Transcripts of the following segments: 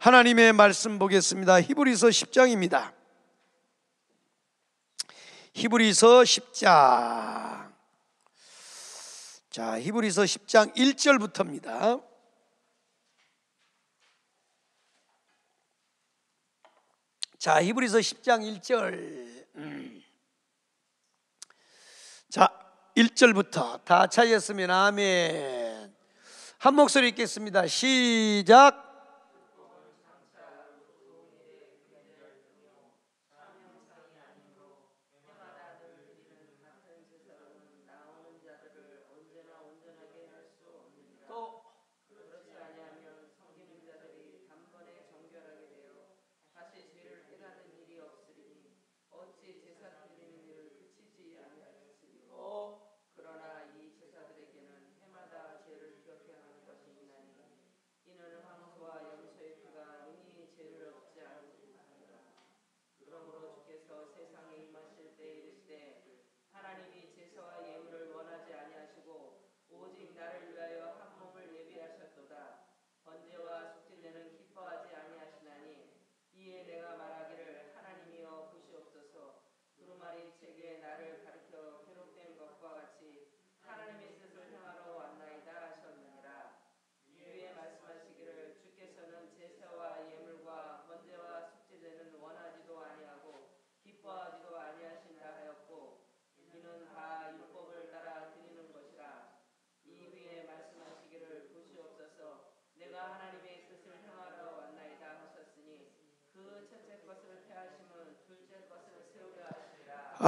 하나님의 말씀 보겠습니다. 히브리서 10장입니다. 히브리서 10장. 자, 히브리서 10장 1절부터입니다. 자, 히브리서 10장 1절. 음. 자, 1절부터 다차이으면 아멘. 한 목소리 읽겠습니다. 시작.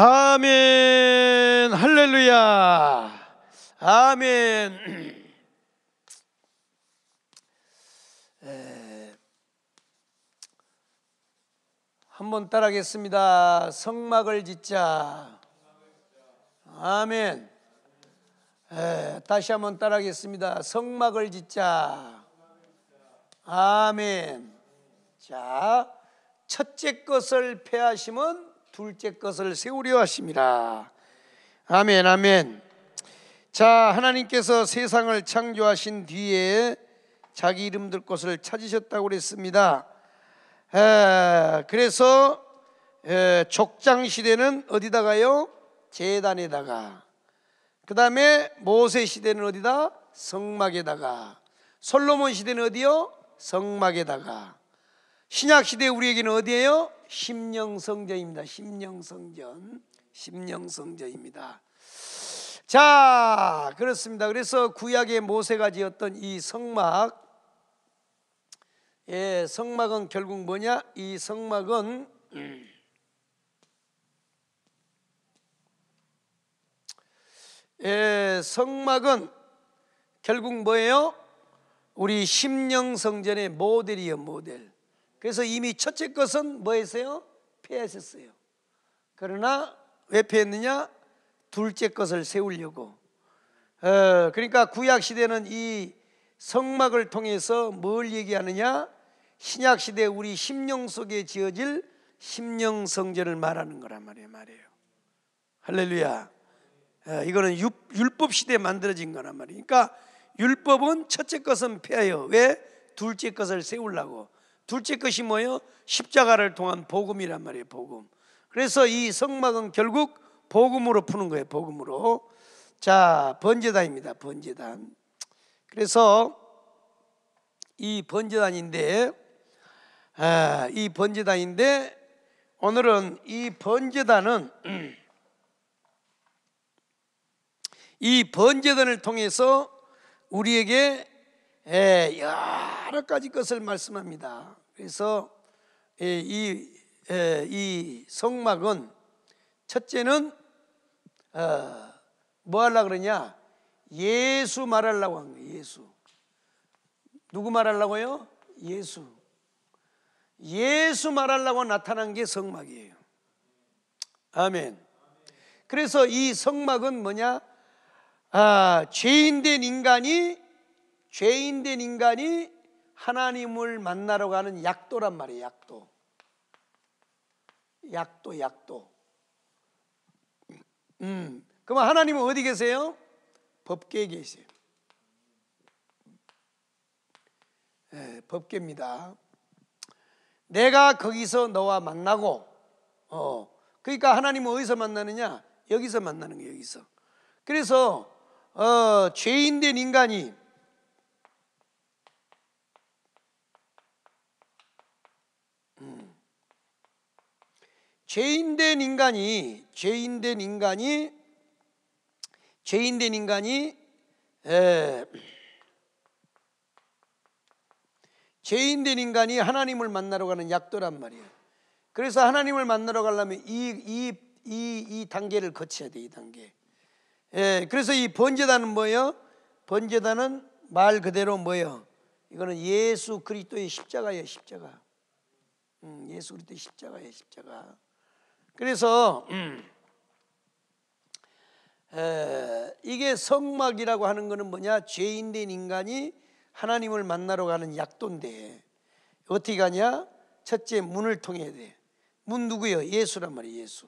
아멘. 할렐루야. 아멘. 한번 따라하겠습니다. 성막을 짓자. 아멘. 에, 다시 한번 따라하겠습니다. 성막을 짓자. 아멘. 자, 첫째 것을 패하시면 둘째 것을 세우려 하십이라 아멘, 아멘. 자, 하나님께서 세상을 창조하신 뒤에 자기 이름 들 것을 찾으셨다고 그랬습니다. 에, 그래서 에, 족장 시대는 어디다가요? 제단에다가. 그 다음에 모세 시대는 어디다? 성막에다가. 솔로몬 시대는 어디요? 성막에다가. 신약 시대 우리에게는 어디예요? 심령성전입니다. 심령성전. 심령성전입니다. 자, 그렇습니다. 그래서 구약의 모세가 지었던 이 성막 예, 성막은 결국 뭐냐? 이 성막은 예, 성막은 결국 뭐예요? 우리 심령 성전의 모델이요, 모델. 그래서 이미 첫째 것은 뭐 했어요? 피했었어요. 그러나 왜 피했느냐? 둘째 것을 세우려고. 어, 그러니까 구약 시대는 이 성막을 통해서 뭘 얘기하느냐? 신약 시대 우리 심령 속에 지어질 심령 성전을 말하는 거란 말이에요. 말이에요. 할렐루야. 어, 이거는 유, 율법 시대에 만들어진 거란 말이에요. 그러니까 율법은 첫째 것은 폐하여 왜 둘째 것을 세우려고 둘째 것이 뭐예요? 십자가를 통한 복음이란 말이에요, 복음. 그래서 이 성막은 결국 복음으로 푸는 거예요, 복음으로. 자, 번제단입니다, 번제단. 그래서 이 번제단인데, 아, 이 번제단인데, 오늘은 이 번제단은, 이 번제단을 통해서 우리에게 여러 가지 것을 말씀합니다. 그래서 예, 이, 예, 이 성막은 첫째는 어, 뭐 하려 그러냐? 예수 말하려고 한 거예요. 예수. 누구 말하려고요? 예수. 예수 말하려고 나타난 게 성막이에요. 아멘. 그래서 이 성막은 뭐냐? 아, 죄인 된 인간이 죄인 된 인간이 하나님을 만나러 가는 약도란 말이에요. 약도. 약도 약도. 음. 그럼 하나님은 어디 계세요? 법계에 계세요. 예, 법계입니다. 내가 거기서 너와 만나고 어. 그러니까 하나님은 어디서 만나느냐? 여기서 만나는 거예요, 여기서. 그래서 어, 죄인 된 인간이 죄인된 인간이 죄인된 인간이 죄인된 인간이 에, 죄인된 인간이 하나님을 만나러 가는 약도란 말이에요. 그래서 하나님을 만나러 가려면 이 이 이 이 단계를 거쳐야 돼, 이 단계. 예, 그래서 이 번제단은 뭐예요? 번제단은 말 그대로 뭐예요? 이거는 예수 그리스도의 십자가예요, 십자가. 음, 예수 그리스도의 십자가예요, 십자가. 그래서 음, 에, 이게 성막이라고 하는 것은 뭐냐 죄인 된 인간이 하나님을 만나러 가는 약도인데 어떻게 가냐 첫째 문을 통해야 돼. 문 누구요? 예수란 말이에 예수.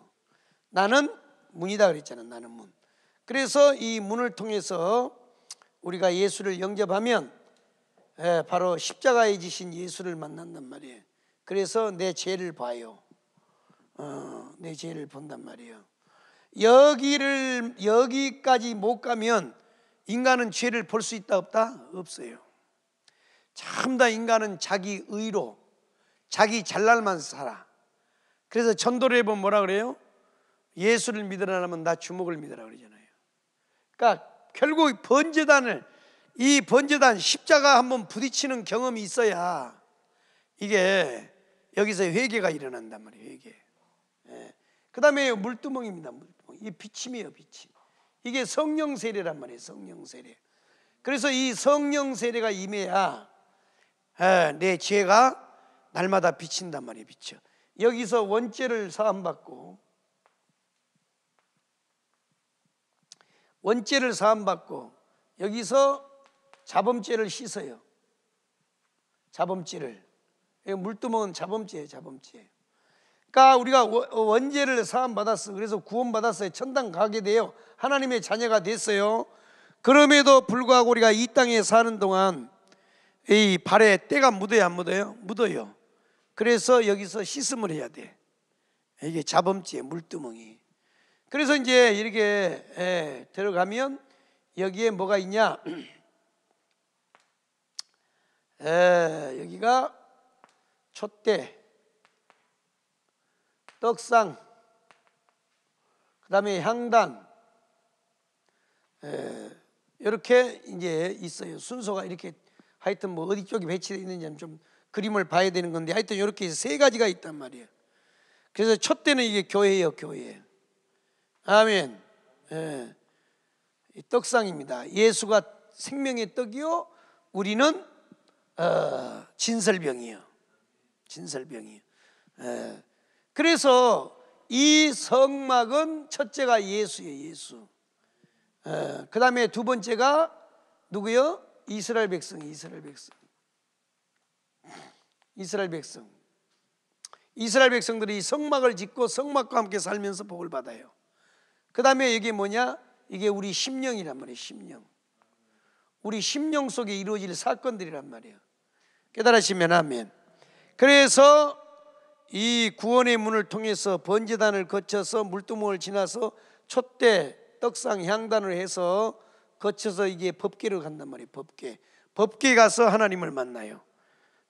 나는 문이다 그랬잖아. 나는 문. 그래서 이 문을 통해서 우리가 예수를 영접하면 예, 바로 십자가에 지신 예수를 만난단 말이에요. 그래서 내 죄를 봐요. 어, 내 죄를 본단 말이에요. 여기를 여기까지 못 가면 인간은 죄를 볼 수 있다 없다 없어요. 참다 인간은 자기 의로 자기 잘날만 살아. 그래서 전도를 보면 뭐라 그래요? 예수를 믿으라 하면 나 주먹을 믿으라 그러잖아요. 그러니까 결국 번제단을 이 번제단 십자가 한번 부딪히는 경험이 있어야 이게 여기서 회개가 일어난단 말이에요. 회개. 예. 그 다음에 물두멍입니다. 물두멍. 이 비침이에요, 비침. 이게 성령 세례란 말이에요, 성령 세례. 그래서 이 성령 세례가 임해야 예, 내 죄가 날마다 비친단 말이에요, 비쳐. 여기서 원죄를 사함받고 원죄를 사함받고 여기서 자범죄를 씻어요. 자범죄를. 물두멍은 자범죄예요, 자범죄. 그러니까 우리가 어, 원죄를 사함 받았어. 그래서 구원 받았어요. 천당 가게 돼요. 하나님의 자녀가 됐어요. 그럼에도 불구하고 우리가 이 땅에 사는 동안 이 발에 때가 묻어요, 안 묻어요? 묻어요. 그래서 여기서 씻음을 해야 돼. 이게 자범죄 물두멍이. 그래서 이제 이렇게 에, 예, 들어가면 여기에 뭐가 있냐? 에, 예, 여기가 촛대. 떡상, 그 다음에 향단, 에, 이렇게 이제 있어요. 순서가 이렇게 하여튼 뭐 어디 쪽에 배치되어 있는지 좀 그림을 봐야 되는 건데 하여튼 이렇게 세 가지가 있단 말이에요. 그래서 첫 때는 이게 교회예요, 교회. 아멘. 예. 떡상입니다. 예수가 생명의 떡이요, 우리는 어, 진설병이요, 진설병이요. 예. 그래서 이 성막은 첫째가 예수예요, 예수. 어, 그 다음에 두 번째가 누구요? 이스라엘 백성, 이스라엘 백성. 이스라엘 백성. 이스라엘 백성들이 성막을 짓고 성막과 함께 살면서 복을 받아요. 그 다음에 이게 뭐냐? 이게 우리 심령이란 말이에요, 심령. 우리 심령 속에 이루어질 사건들이란 말이에요. 깨달으시면 아멘. 그래서 이 구원의 문을 통해서 번제단을 거쳐서 물두멍을 지나서 촛대 떡상 향단을 해서 거쳐서 이게 법계를 간단 말이에요. 법계. 법계 가서 하나님을 만나요.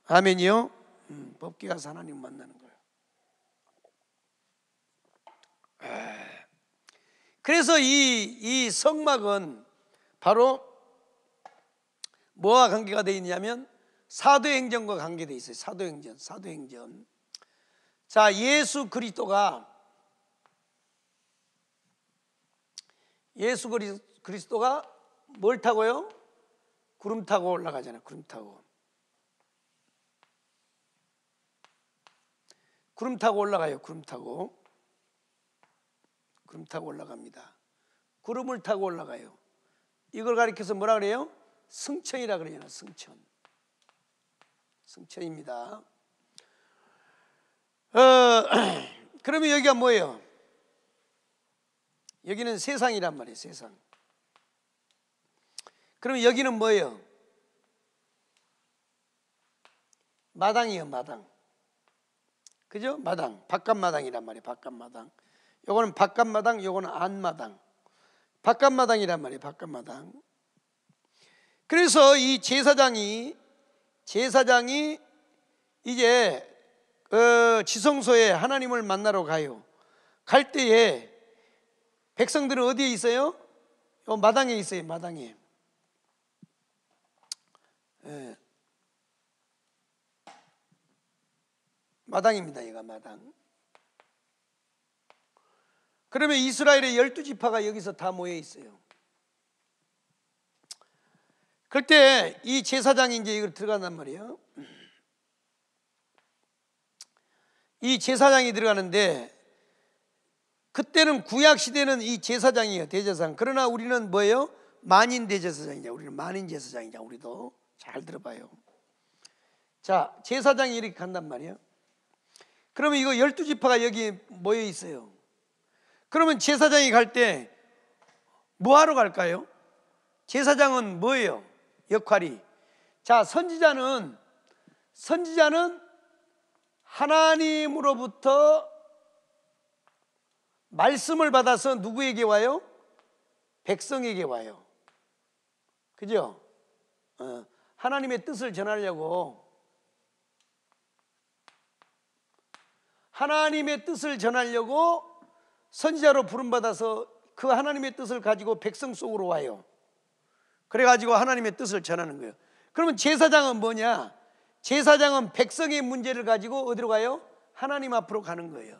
아멘이요. 음, 법계 가서 하나님 만나는 거예요. 그래서 이, 이 성막은 바로 뭐와 관계가 되어 있냐면 사도행전과 관계되어 있어요. 사도행전, 사도행전. 자, 예수 그리스도가 예수 그리, 스도가뭘 타고요? 구름 타고 올라가잖아요. 구름 타고. 구름 타고 올라가요. 구름 타고. 구름 타고 올라갑니다. 구름을 타고 올라가요. 이걸 가리켜서 뭐라 그래요? 승천이라 그래요. 승천. 승천입니다. 어, 그러면 여기가 뭐예요? 여기는 세상이란 말이에요, 세상. 그러면 여기는 뭐예요? 마당이요 마당. 그죠? 마당. 바깥마당이란 말이에요, 바깥마당. 요거는 바깥마당, 요거는 안마당. 바깥마당이란 말이에요, 바깥마당. 그래서 이 제사장이, 제사장이 이제 어, 지성소에 하나님을 만나러 가요. 갈 때에 백성들은 어디에 있어요? 어, 마당에 있어요. 마당에. 예. 마당입니다. 얘가 마당. 그러면 이스라엘의 열두 지파가 여기서 다 모여 있어요. 그때 이 제사장이 이제 이걸 들어간단 말이에요. 이 제사장이 들어가는데 그때는 구약 시대는 이 제사장이에요 대제사장. 그러나 우리는 뭐예요? 만인 대제사장이냐? 우리는 만인 제사장이냐? 우리도 잘 들어봐요. 자 제사장이 이렇게 간단 말이에요. 그러면 이거 열두 지파가 여기 모여 있어요. 그러면 제사장이 갈 때 뭐하러 갈까요? 제사장은 뭐예요? 역할이. 자 선지자는 선지자는 하나님으로부터 말씀을 받아서 누구에게 와요? 백성에게 와요. 그죠? 어, 하나님의 뜻을 전하려고 하나님의 뜻을 전하려고 선지자로 부름받아서 그 하나님의 뜻을 가지고 백성 속으로 와요. 그래가지고 하나님의 뜻을 전하는 거예요. 그러면 제사장은 뭐냐? 제사장은 백성의 문제를 가지고 어디로 가요? 하나님 앞으로 가는 거예요.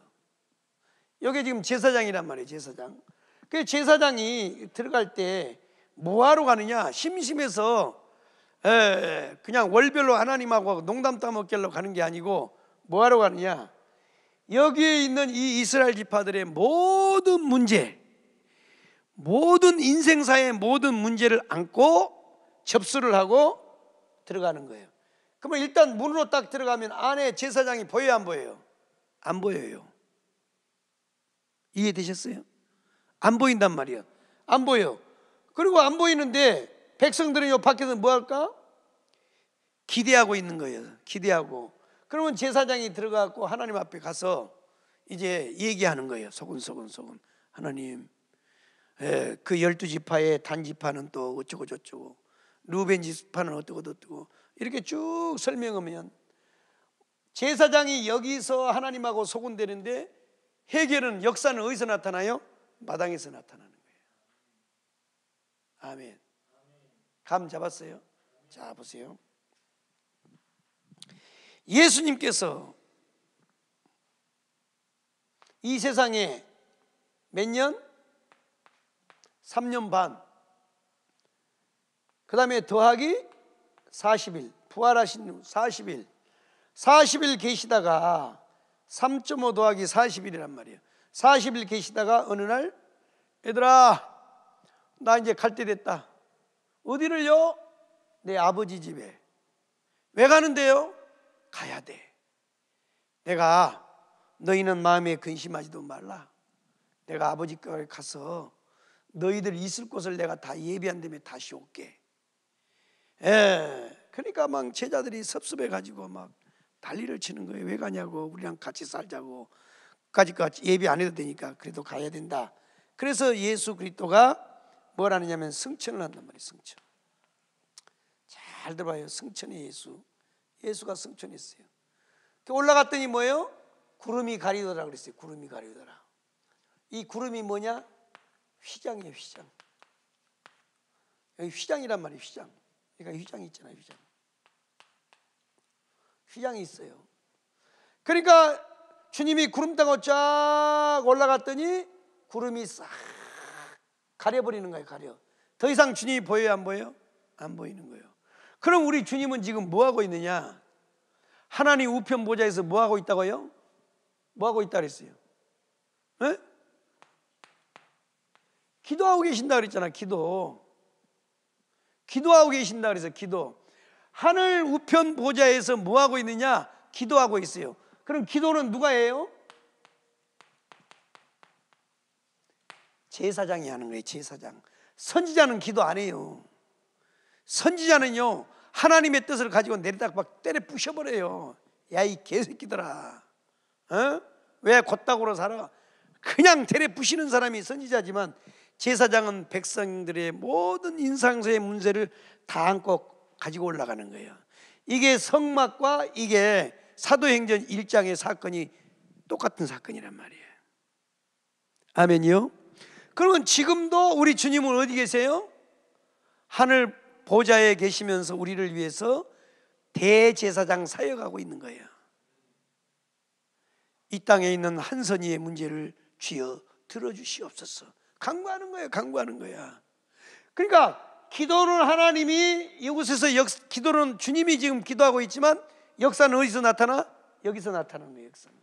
여기 지금 제사장이란 말이에요, 제사장. 그 제사장이 들어갈 때 뭐하러 가느냐? 심심해서 에, 그냥 월별로 하나님하고 농담 따먹기로 가는 게 아니고 뭐하러 가느냐? 여기에 있는 이 이스라엘 지파들의 모든 문제, 모든 인생사의 모든 문제를 안고 접수를 하고 들어가는 거예요. 그러면 일단 문으로 딱 들어가면 안에 제사장이 보여요 안 보여요? 안 보여요. 이해되셨어요? 안 보인단 말이에요안 보여. 그리고 안 보이는데 백성들은 요 밖에서 뭐 할까? 기대하고 있는 거예요. 기대하고. 그러면 제사장이 들어가고 하나님 앞에 가서 이제 얘기하는 거예요. 소근소근소근. 하나님, 예, 그 열두 지파의 단지파는 또 어쩌고 저쩌고, 루벤 지파는 어쩌고 저쩌고, 이렇게 쭉 설명하면 제사장이 여기서 하나님하고 소곤되는데 해결은 역사는 어디서 나타나요? 마당에서 나타나는 거예요. 아멘. 감 잡았어요? 자 보세요. 예수님께서 이 세상에 몇 년? 3년 반. 그 다음에 더하기 40일 부활하신 후 40일 40일 계시다가 3.5 더하기 40일이란 말이에요 40일 계시다가 어느 날 얘들아 나 이제 갈 때 됐다 어디를요? 내 아버지 집에 왜 가는데요? 가야 돼 내가 너희는 마음에 근심하지도 말라 내가 아버지께 가서 너희들 있을 곳을 내가 다 예비한 다음에 다시 올게 예. 그러니까 막 제자들이 섭섭해 가지고 막달리를 치는 거예요. 왜 가냐고 우리랑 같이 살자고 까지까지 예비 안 해도 되니까 그래도 가야 된다. 그래서 예수 그리스도가 뭘 하느냐면 승천을 한단 말이에요. 승천. 잘 들어봐요. 승천의 예수. 예수가 승천했어요. 올라갔더니 뭐예요? 구름이 가리더라 그랬어요. 구름이 가리더라. 이 구름이 뭐냐? 휘장이에요. 휘장. 여기 휘장이란 말이에요. 휘장. 그러니까 휘장이 있잖아요, 휘장. 휘장이 있어요. 그러니까 주님이 구름 땅으쫙 올라갔더니 구름이 싹 가려버리는 거예요, 가려. 더 이상 주님이 보여요, 안 보여요? 안 보이는 거예요. 그럼 우리 주님은 지금 뭐 하고 있느냐? 하나님 우편 보좌에서 뭐 하고 있다고요? 뭐 하고 있다 그랬어요? 에? 예? 기도하고 계신다 그랬잖아, 기도. 기도하고 계신다 그래서 기도. 하늘 우편 보좌에서 뭐 하고 있느냐? 기도하고 있어요. 그럼 기도는 누가 해요? 제사장이 하는 거예요, 제사장. 선지자는 기도 안 해요. 선지자는요, 하나님의 뜻을 가지고 내리다가 막 때려 부셔버려요. 야, 이 개새끼들아. 어? 왜곧다고로 살아? 그냥 때려 부시는 사람이 선지자지만 제사장은 백성들의 모든 인상서의 문제를 다 안고 가지고 올라가는 거예요. 이게 성막과 이게 사도행전 1장의 사건이 똑같은 사건이란 말이에요. 아멘이요. 그러면 지금도 우리 주님은 어디 계세요? 하늘 보좌에 계시면서 우리를 위해서 대제사장 사역하고 있는 거예요. 이 땅에 있는 한선이의 문제를 쥐어 들어주시옵소서. 강구하는 거예요. 강구하는 거야. 그러니까 기도는 하나님이 이곳에서 역, 기도는 주님이 지금 기도하고 있지만 역사는 어디서 나타나? 여기서 나타나는 거예요, 역사는.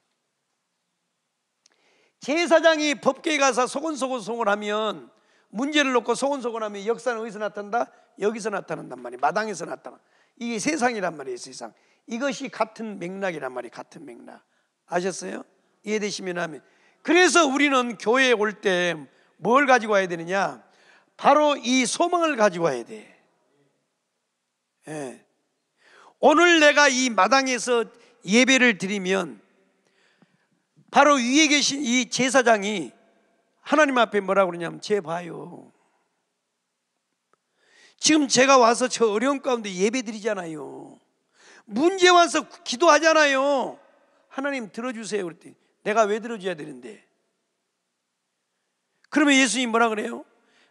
제사장이 법계에 가서 소곤소곤소곤 하면 문제를 놓고 소곤소곤 하면 역사는 어디서 나타난다? 여기서 나타난단 말이에요. 마당에서 나타나. 이게 세상이란 말이에요, 세상. 이것이 같은 맥락이란 말이에요, 같은 맥락. 아셨어요? 이해되시면 하면. 그래서 우리는 교회에 올때 뭘 가지고 와야 되느냐? 바로 이 소망을 가지고 와야 돼. 예. 오늘 내가 이 마당에서 예배를 드리면 바로 위에 계신 이 제사장이 하나님 앞에 뭐라고 그러냐면 제 봐요. 지금 제가 와서 저 어려운 가운데 예배 드리잖아요. 문제 와서 기도하잖아요. 하나님 들어주세요. 그랬더니 내가 왜 들어줘야 되는데? 그러면 예수님 뭐라 그래요?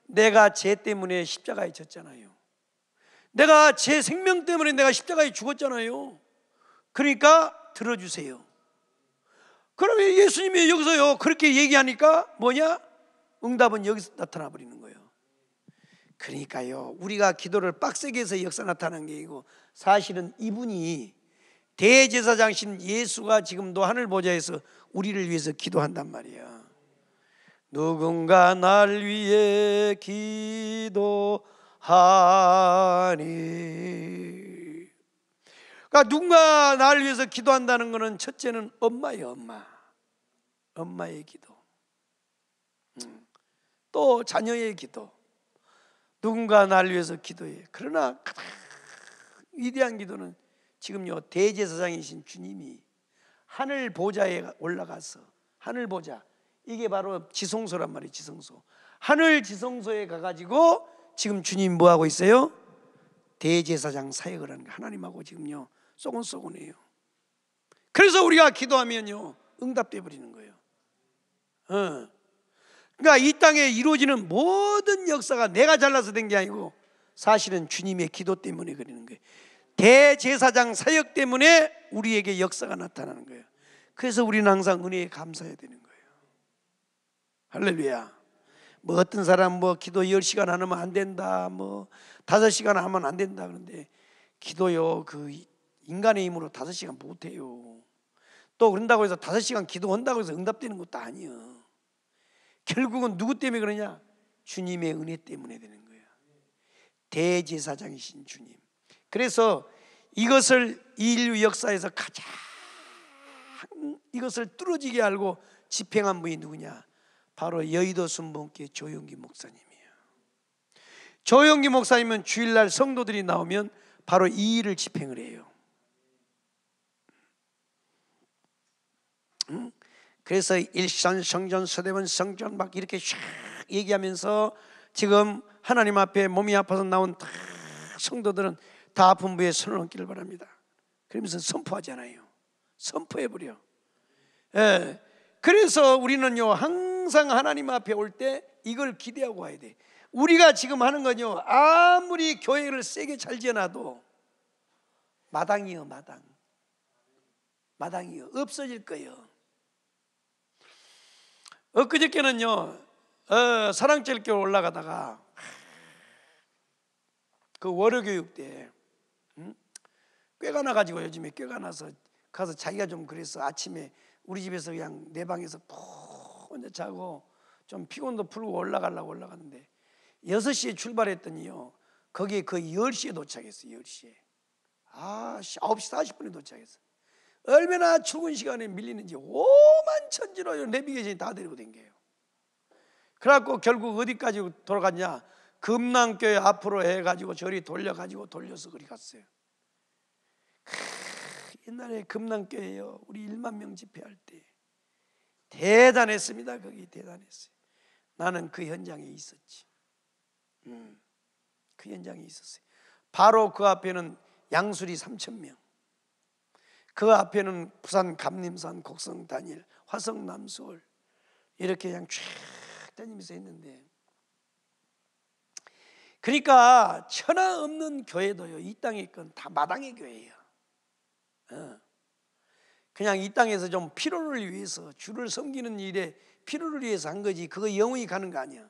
내가 죄 때문에 십자가에 졌잖아요. 내가 제 생명 때문에 내가 십자가에 죽었잖아요. 그러니까 들어주세요. 그러면 예수님이 여기서요, 그렇게 얘기하니까 뭐냐? 응답은 여기서 나타나 버리는 거예요. 그러니까요, 우리가 기도를 빡세게 해서 역사 나타난 게 이고, 사실은 이분이 대제사장신 예수가 지금도 하늘 보좌에서 우리를 위해서 기도한단 말이야. 누군가 날 위해 기도하니. 그러니까 누군가 날 위해서 기도한다는 것은 첫째는 엄마의 엄마. 엄마의 기도. 음. 또 자녀의 기도. 누군가 날 위해서 기도해. 그러나 위대한 기도는 지금요 대제사장이신 주님이 하늘 보좌에 올라가서 하늘 보좌 이게 바로 지성소란 말이에요. 지성소. 하늘 지성소에 가가지고 지금 주님 뭐 하고 있어요? 대제사장 사역을 하는 거 하나님하고 지금요 쏘곤쏘곤해요. 그래서 우리가 기도하면요 응답돼 버리는 거예요. 어. 그러니까 이 땅에 이루어지는 모든 역사가 내가 잘라서 된 게 아니고 사실은 주님의 기도 때문에 그리는 거예요. 대제사장 사역 때문에 우리에게 역사가 나타나는 거예요. 그래서 우리는 항상 은혜에 감사해야 되는 거예요. 할렐루야. 뭐 어떤 사람 뭐 기도 10시간 하면 안 된다. 뭐 5시간 하면 안 된다. 그런데 기도요. 그 인간의 힘으로 5시간 못 해요. 또 그런다고 해서 5시간 기도한다고 해서 응답되는 것도 아니요 에 결국은 누구 때문에 그러냐? 주님의 은혜 때문에 되는 거예요 대제사장이신 주님. 그래서 이것을 인류 역사에서 가장 이것을 뚫어지게 알고 집행한 분이 누구냐? 바로 여의도 순봉께 조용기 목사님이에요. 조용기 목사님은 주일날 성도들이 나오면 바로 이 일을 집행을 해요. 그래서 일산 성전 서대문 성전 막 이렇게 샥 얘기하면서 지금 하나님 앞에 몸이 아파서 나온 다 성도들은 다 분부에 손을 얹기를 바랍니다. 그러면서 선포하잖아요. 선포해 버려. 예. 그래서 우리는요 항 항상 하나님 앞에 올 때 이걸 기대하고 와야 돼. 우리가 지금 하는 건요. 아무리 교회를 세게 잘 지어놔도 마당이요, 마당. 마당이요. 없어질 거예요. 엊그저께는요, 어, 사랑절교 올라가다가 그 월요교육 때 음? 꾀가 나가지고 요즘에 꾀가 나서 가서 자기가 좀 그래서 아침에 우리 집에서 그냥 내 방에서 푹 먼저 자고 좀 피곤도 풀고 올라가려고 올라갔는데 6시에 출발했더니요. 거기에 거 10시에 도착했어요. 10시에. 아, 9시 40분에 도착했어. 요 얼마나 출근 시간에 밀리는지 오만 천지로 내비게이션이 다 데리고 댕겨요. 그래갖고 결국 어디까지 돌아갔냐. 금남교회 앞으로 해가지고 저리 돌려가지고 돌려서 그리 갔어요. 크, 옛날에 금남교회요. 우리 1만 명 집회할 때. 대단했습니다. 거기 대단했어요. 나는 그 현장에 있었지. 음, 그 현장에 있었어요. 바로 그 앞에는 양수리 3천 명. 그 앞에는 부산 감림산 곡성 단일 화성 남수월 이렇게 그냥 쫙 다니면서 했는데 그러니까 천하 없는 교회도요 이 땅에 건 다 마당의 교회예요. 어. 그냥 이 땅에서 좀피로를 위해서 주를 섬기는 일에 피로를 위해서 한 거지 그거 영원히 가는 거 아니야.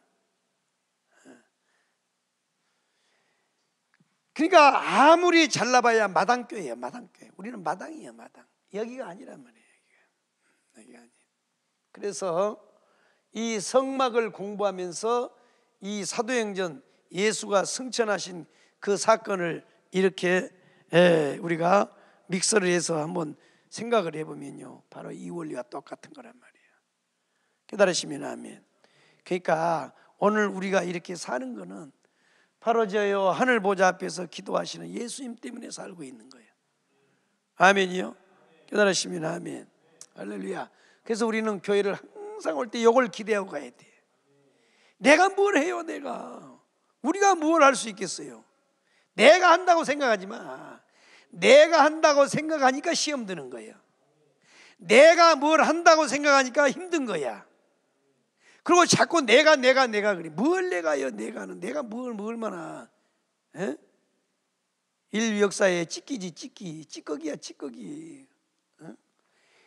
그러니까 아무리 잘나봐야 마당교회야 마당교 우리는 마당이야 마당. 여기가 아니란 말이에요. 여기가, 음, 여기가 아니에요. 그래서 이 성막을 공부하면서 이 사도행전 예수가 승천하신 그 사건을 이렇게 우리가 믹서를 해서 한번 생각을 해보면요. 바로 이 원리와 똑같은 거란 말이에요. 깨달으시면 아멘. 그러니까 오늘 우리가 이렇게 사는 거는 바로 저요 하늘 보좌 앞에서 기도하시는 예수님 때문에 살고 있는 거예요. 아멘이요. 깨달으시면 아멘. 할렐루야. 그래서 우리는 교회를 항상 올때 이걸 기대하고 가야 돼. 내가 뭘 해요, 내가. 우리가 뭘 할 수 있겠어요? 내가 한다고 생각하지 마. 내가 한다고 생각하니까 시험 드는 거예요. 내가 뭘 한다고 생각하니까 힘든 거야. 그리고 자꾸 내가 내가 내가 그래. 뭘 내가요? 내가는 내가 뭘 얼마나 에? 인류 역사에 찢기지 찢기 찌꺼기야 찌꺼기. 어?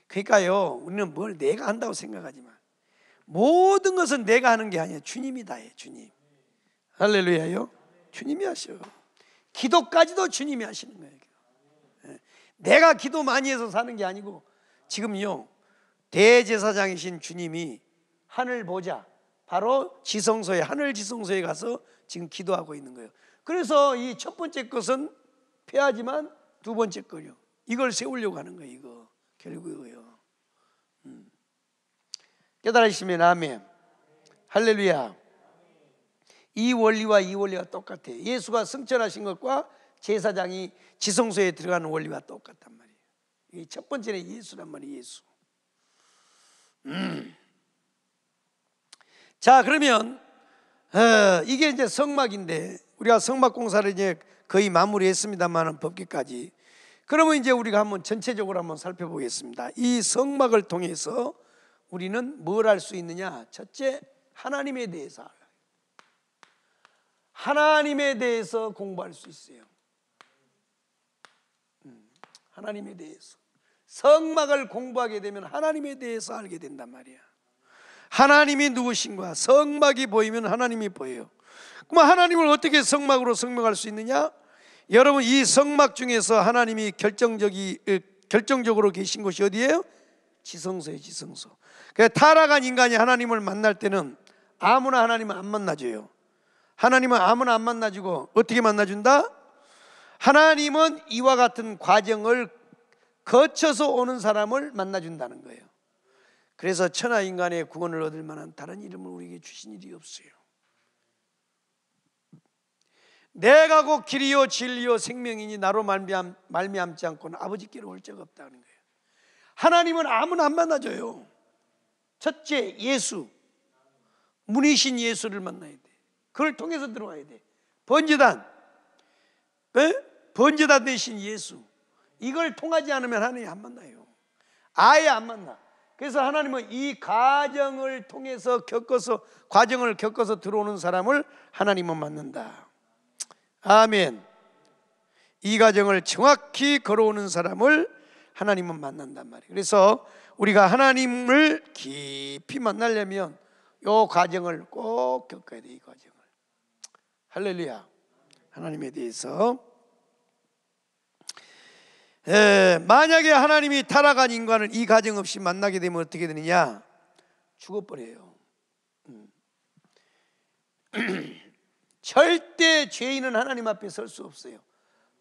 그러니까요 우리는 뭘 내가 한다고 생각하지 마. 모든 것은 내가 하는 게 아니야. 주님이 다해 주님. 할렐루야요. 주님이 하셔. 기도까지도 주님이 하시는 거예요. 내가 기도 많이 해서 사는 게 아니고 지금요 대제사장이신 주님이 하늘 보자 바로 지성소에 하늘 지성소에 가서 지금 기도하고 있는 거예요. 그래서 이 첫 번째 것은 패하지만두 번째 거요. 이걸 세우려고 하는 거예요. 이거 결국이요. 음. 깨달으시면 아멘. 할렐루야. 이 원리와 이 원리가 똑같아요. 예수가 승천하신 것과 제사장이 지성소에 들어가는 원리와 똑같단 말이에요. 이첫 번째는 예수란 말이에요. 예수. 음. 자 그러면 어, 이게 이제 성막인데 우리가 성막 공사를 이제 거의 마무리했습니다만 법기까지. 그러면 이제 우리가 한번 전체적으로 한번 살펴보겠습니다. 이 성막을 통해서 우리는 뭘알수 있느냐? 첫째, 하나님에 대해서 하나님에 대해서 공부할 수 있어요. 하나님에 대해서. 성막을 공부하게 되면 하나님에 대해서 알게 된단 말이야. 하나님이 누구신가? 성막이 보이면 하나님이 보여요. 그럼 하나님을 어떻게 성막으로 설명할 수 있느냐? 여러분 이 성막 중에서 하나님이 결정적이 어, 결정적으로 계신 곳이 어디예요? 지성소예요, 지성소. 그 타락한 인간이 하나님을 만날 때는 아무나 하나님을 안 만나줘요. 하나님은 아무나 안 만나주고 어떻게 만나준다? 하나님은 이와 같은 과정을 거쳐서 오는 사람을 만나준다는 거예요. 그래서 천하 인간의 구원을 얻을 만한 다른 이름을 우리에게 주신 일이 없어요. 내가 곧 길이요 진리요 생명이니 나로 말미암, 말미암지 않고는 아버지께로 올 자가 없다는 거예요. 하나님은 아무나 안 만나줘요. 첫째 예수 문이신 예수를 만나야 돼. 그걸 통해서 들어와야 돼. 번지단 에? 번제다 되신 예수 이걸 통하지 않으면 하나님 안 만나요. 아예 안 만나. 그래서 하나님은 이 과정을 통해서 겪어서 과정을 겪어서 들어오는 사람을 하나님은 만난다. 아멘. 이 과정을 정확히 걸어오는 사람을 하나님은 만난단 말이에요. 그래서 우리가 하나님을 깊이 만나려면 이 과정을 꼭 겪어야 돼, 이 과정을. 할렐루야. 하나님에 대해서 에, 예, 만약에 하나님이 타락한 인간을 이 가정 없이 만나게 되면 어떻게 되느냐? 죽어버려요. 음. 절대 죄인은 하나님 앞에 설 수 없어요.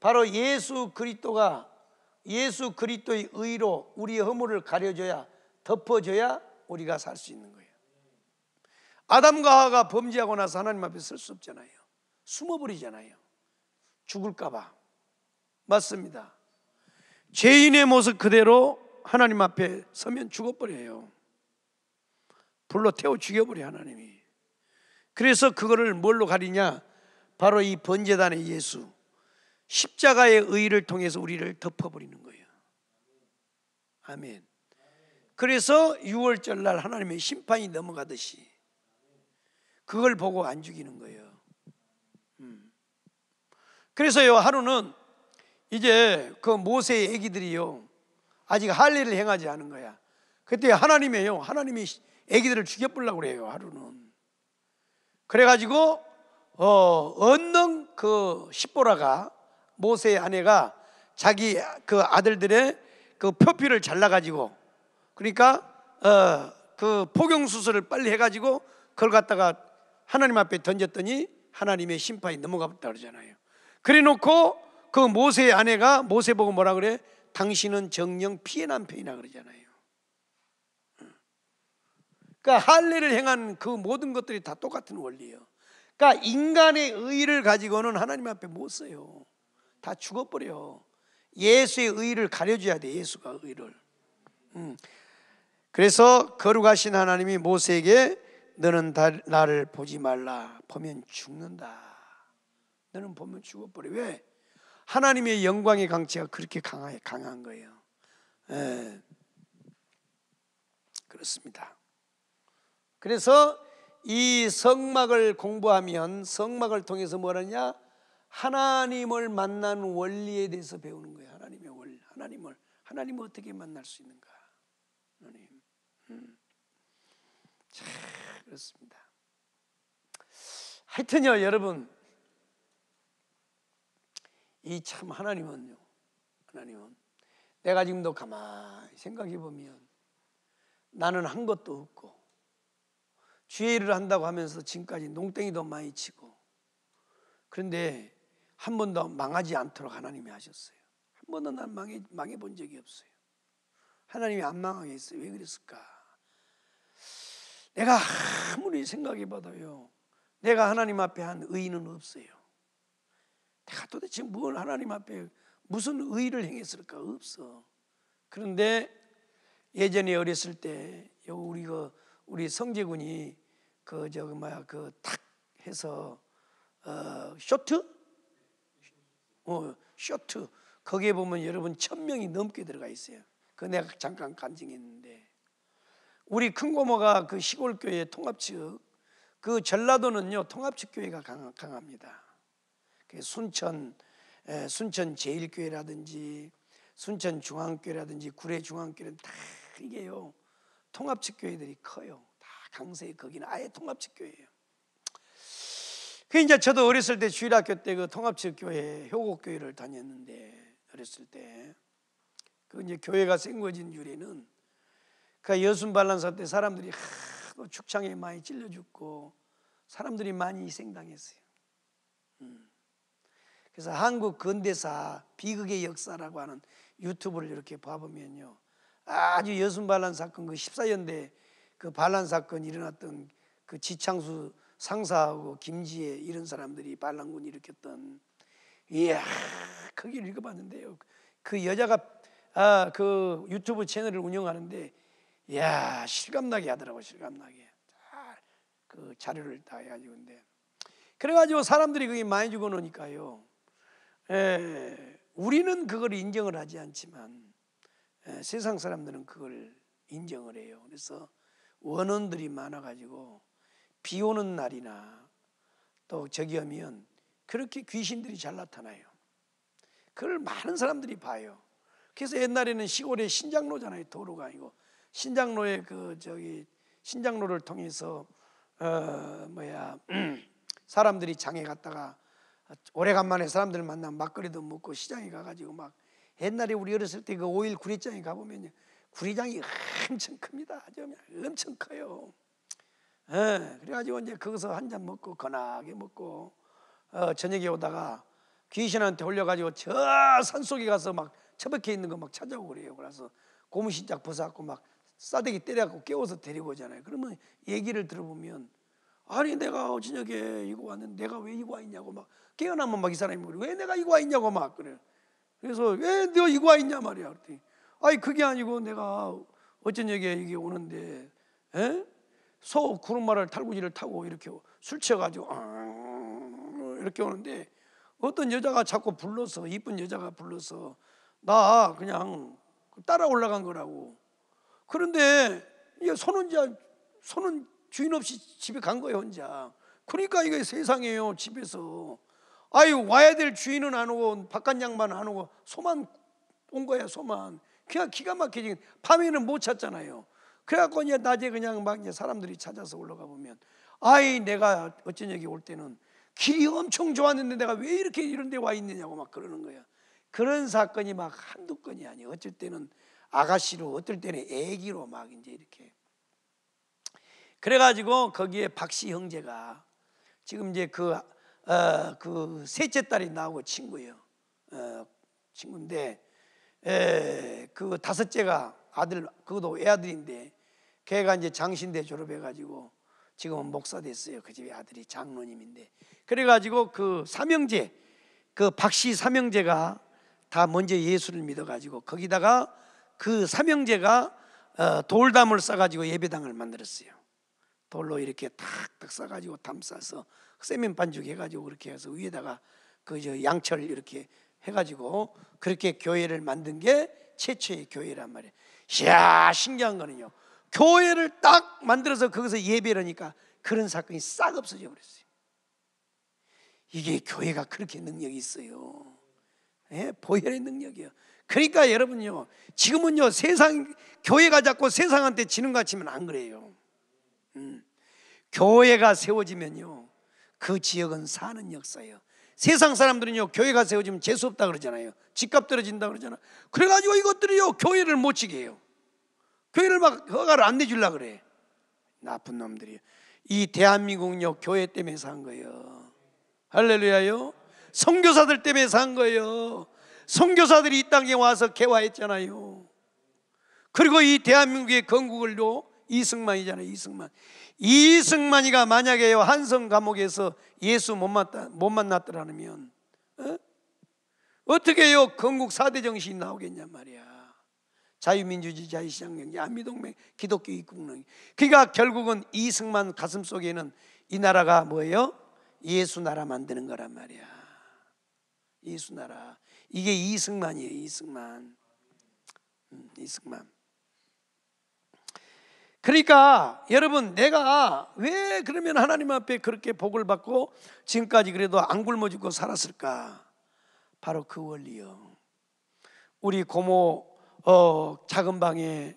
바로 예수 그리스도가 예수 그리스도의 의로 우리의 허물을 가려줘야 덮어줘야 우리가 살 수 있는 거예요. 아담과 하가 범죄하고 나서 하나님 앞에 설 수 없잖아요. 숨어버리잖아요. 죽을까봐. 맞습니다. 죄인의 모습 그대로 하나님 앞에 서면 죽어버려요. 불로 태워 죽여버려 하나님이. 그래서 그거를 뭘로 가리냐? 바로 이 번제단의 예수. 십자가의 의를 통해서 우리를 덮어버리는 거예요. 아멘. 그래서 6월절 날 하나님의 심판이 넘어가듯이 그걸 보고 안 죽이는 거예요. 음. 그래서 요 하루는 이제 그 모세의 애기들이요. 아직 할 일을 행하지 않은 거야. 그때 하나님이요. 하나님이 애기들을 죽여보려고 그래요. 하루는. 그래가지고 어, 얻는 그 십보라가 모세의 아내가 자기 그 아들들의 그 표피를 잘라가지고 그러니까 어, 그 포경 수술을 빨리 해가지고 그걸 갖다가 하나님 앞에 던졌더니 하나님의 심판이 넘어갔다 그러잖아요. 그래놓고 그 모세의 아내가 모세 보고 뭐라 그래? 당신은 정령 피해 남편이라 그러잖아요. 그러니까 할례를 행한 그 모든 것들이 다 똑같은 원리예요. 그러니까 인간의 의를 가지고는 하나님 앞에 못 써요. 다 죽어버려. 예수의 의를 가려줘야 돼. 예수가 의를. 음. 그래서 거룩하신 하나님이 모세에게 너는 다, 나를 보지 말라. 보면 죽는다. 너는 보면 죽어버려. 왜? 하나님의 영광의 강체가 그렇게 강한 거예요. 예. 그렇습니다. 그래서 이 성막을 공부하면 성막을 통해서 뭐하냐 하나님을 만난 원리에 대해서 배우는 거예요. 하나님의 원리, 하나님을 하나님을 어떻게 만날 수 있는가? 하나님, 음. 자, 그렇습니다. 하여튼요, 여러분 이참 하나님은요. 하나님은 내가 지금도 가만히 생각해 보면 나는 한 것도 없고 주의 일을 한다고 하면서 지금까지 농땡이도 많이 치고 그런데 한 번도 망하지 않도록 하나님이 하셨어요. 한 번도 난 망해, 망해 본 적이 없어요. 하나님이 안 망하게 했어요. 왜 그랬을까? 내가 아무리 생각해 봐도요. 내가 하나님 앞에 한 의의는 없어요. 내가 도대체 뭘 하나님 앞에 무슨 의를 행했을까 없어. 그런데 예전에 어렸을 때 우리 그 우리 성재군이 그 저 그 뭐야 그탁 해서 어 쇼트 어 쇼트 거기에 보면 여러분 천 명이 넘게 들어가 있어요. 그 내가 잠깐 간증했는데 우리 큰 고모가 그 시골 교회 통합 측그 전라도는요 통합 측 교회가 강합니다. 그 순천 순천 제일교회라든지 순천 중앙교회라든지 구례 중앙교회는 다 이게요 통합측 교회들이 커요. 다 강세에 거기는 아예 통합측 교회예요. 그 이제 저도 어렸을 때 주일학교 때 그 통합측 교회 효곡 교회를 다녔는데 어렸을 때 그 이제 교회가 생겨진 유래는 그 여순 반란사 때 사람들이 하도 축창에 많이 찔려 죽고 사람들이 많이 희생당했어요. 음. 그래서 한국 근대사 비극의 역사라고 하는 유튜브를 이렇게 봐보면요. 아주 여순 반란 사건 그1 4년대그 반란 사건 일어났던 그 지창수 상사하고 김지혜 이런 사람들이 반란군 일으켰던 이야 거기 읽어봤는데요. 그 여자가 아, 그 유튜브 채널을 운영하는데 이야 실감나게 하더라고 실감나게 잘 그 자료를 다 해가지고 근데 그래가지고 사람들이 그게 많이 죽어놓으니까요. 에, 예, 우리는 그걸 인정을 하지 않지만 에, 예, 세상 사람들은 그걸 인정을 해요. 그래서 원원들이 많아가지고 비 오는 날이나 또 저기 하면 그렇게 귀신들이 잘 나타나요. 그걸 많은 사람들이 봐요. 그래서 옛날에는 시골에 신장로잖아요. 도로가 아니고 신장로에그 저기 신장로를 통해서 어 뭐야 사람들이 장에 갔다가 오래간만에 사람들 만나 막걸리도 먹고 시장에 가가지고 막 옛날에 우리 어렸을 때 그 오일 구리장에 가보면요 구리장이 엄청 큽니다. 아주 엄청 커요. 예, 그래가지고 이제 거기서 한 잔 먹고 거나게 하 먹고 어, 저녁에 오다가 귀신한테 홀려가지고 저 산속에 가서 막 처박혀 있는 거 막 찾아오고 그래요. 그래서 고무신짝 벗어갖고 막 싸대기 때려갖고 깨워서 데리고 오잖아요. 그러면 얘기를 들어보면 아니 내가 저녁에 이거 왔는데 내가 왜 이거 왔냐고 막 깨어나면 막 이 사람이 뭐, 왜 내가 이거 와 있냐고 막 그래. 그래서 왜 너 이거 와 있냐 말이야. 그랬더니 아니 그게 아니고 내가 어쩐 얘기야 이게 오는데 에? 소 구름마를 탈구지를 타고 이렇게 술 취해가지고 이렇게 오는데 어떤 여자가 자꾸 불러서 이쁜 여자가 불러서 나 그냥 따라 올라간 거라고 그런데 이게 손은 자 손은 주인 없이 집에 간 거예요 혼자 그러니까 이게 세상이에요 집에서 아유 와야 될 주인은 안 오고 바깥 양반 안 오고 소만 온 거야 소만. 그냥 기가 막히지. 밤에는 못 찾잖아요. 그래갖고 이제 낮에 그냥 막 이제 사람들이 찾아서 올라가 보면 아이 내가 어쩐 여기 올 때는 길이 엄청 좋았는데 내가 왜 이렇게 이런 데 와 있느냐고 막 그러는 거야. 그런 사건이 막 한두 건이 아니에요. 어쩔 때는 아가씨로 어떨 때는 애기로 막 이제 이렇게 그래가지고 거기에 박씨 형제가 지금 이제 그 어, 그 셋째 딸이 나하고 친구예요. 어, 친구인데 에, 그 다섯째가 아들 그것도 외아들인데 걔가 이제 장신대 졸업해가지고 지금은 목사 됐어요. 그 집의 아들이 장로님인데 그래가지고 그 삼형제 그 박씨 삼형제가 다 먼저 예수를 믿어가지고 거기다가 그 삼형제가 어, 돌담을 싸가지고 예배당을 만들었어요. 돌로 이렇게 탁탁 싸가지고 담 싸서 세면 반죽 해가지고 그렇게 해서 위에다가 그저 양철 이렇게 해가지고 그렇게 교회를 만든 게 최초의 교회란 말이에요. 이야 신기한 거는요. 교회를 딱 만들어서 거기서 예배를 하니까 그런 사건이 싹 없어져 버렸어요. 이게 교회가 그렇게 능력이 있어요. 예? 보혈의 능력이에요. 그러니까 여러분요, 지금은요, 세상, 교회가 자꾸 세상한테 지는 것 같으면 안 그래요. 음. 교회가 세워지면요, 그 지역은 사는 역사예요. 세상 사람들은요 교회가 세워지면 재수 없다 그러잖아요. 집값 떨어진다 그러잖아. 그래가지고 이것들이요 교회를 못 지게 해요. 교회를 막 허가를 안 내주려 그래. 나쁜 놈들이. 요이대한민국요 교회 때문에 산 거예요. 할렐루야요. 성교사들 때문에 산 거예요. 성교사들이이 땅에 와서 개화했잖아요. 그리고 이 대한민국의 건국을요 이승만이잖아요. 이승만. 이승만이가 만약에 요 한성 감옥에서 예수 못, 만났다, 못 만났더라면 어? 떻게요 건국 4대 정신이 나오겠냐 말이야 자유민주주의 자유시장 경제 한미동맹 기독교 입국론 그러니까 결국은 이승만 가슴 속에는 이 나라가 뭐예요? 예수 나라 만드는 거란 말이야 예수 나라 이게 이승만이에요 이승만 음, 이승만 그러니까 여러분 내가 왜 그러면 하나님 앞에 그렇게 복을 받고 지금까지 그래도 안 굶어 죽고 살았을까? 바로 그 원리요. 우리 고모 어, 작은 방에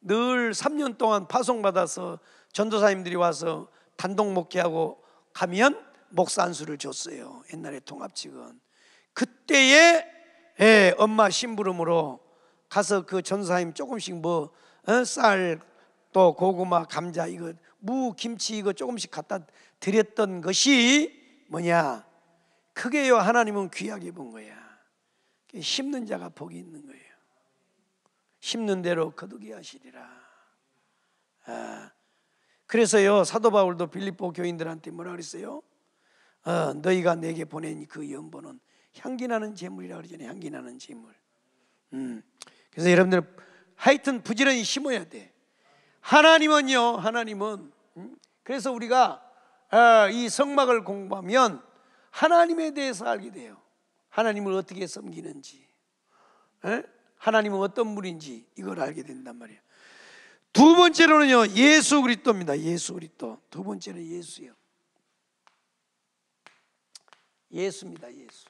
늘 3년 동안 파송받아서 전도사님들이 와서 단독 목회하고 가면 목사 안수를 줬어요. 옛날에 통합직은. 그때에 예, 엄마 심부름으로 가서 그 전사님 조금씩 뭐쌀 어, 또 고구마, 감자 이거 무, 김치 이거 조금씩 갖다 드렸던 것이 뭐냐? 크게요 하나님은 귀하게 본 거야. 심는 자가 복이 있는 거예요. 심는 대로 거두게 하시리라. 아, 그래서요 사도 바울도 빌립보 교인들한테 뭐라 그랬어요? 어, 너희가 내게 보낸 그 연보는 향기 나는 재물이라 그러잖아요. 향기 나는 재물. 음, 그래서 여러분들 하여튼 부지런히 심어야 돼. 하나님은요, 하나님은 음? 그래서 우리가 아, 이 성막을 공부하면 하나님에 대해서 알게 돼요. 하나님을 어떻게 섬기는지, 하나님은 어떤 분인지 이걸 알게 된단 말이에요. 두 번째로는요, 예수 그리스도입니다. 예수 그리스도. 두 번째는 예수요. 예수입니다. 예수.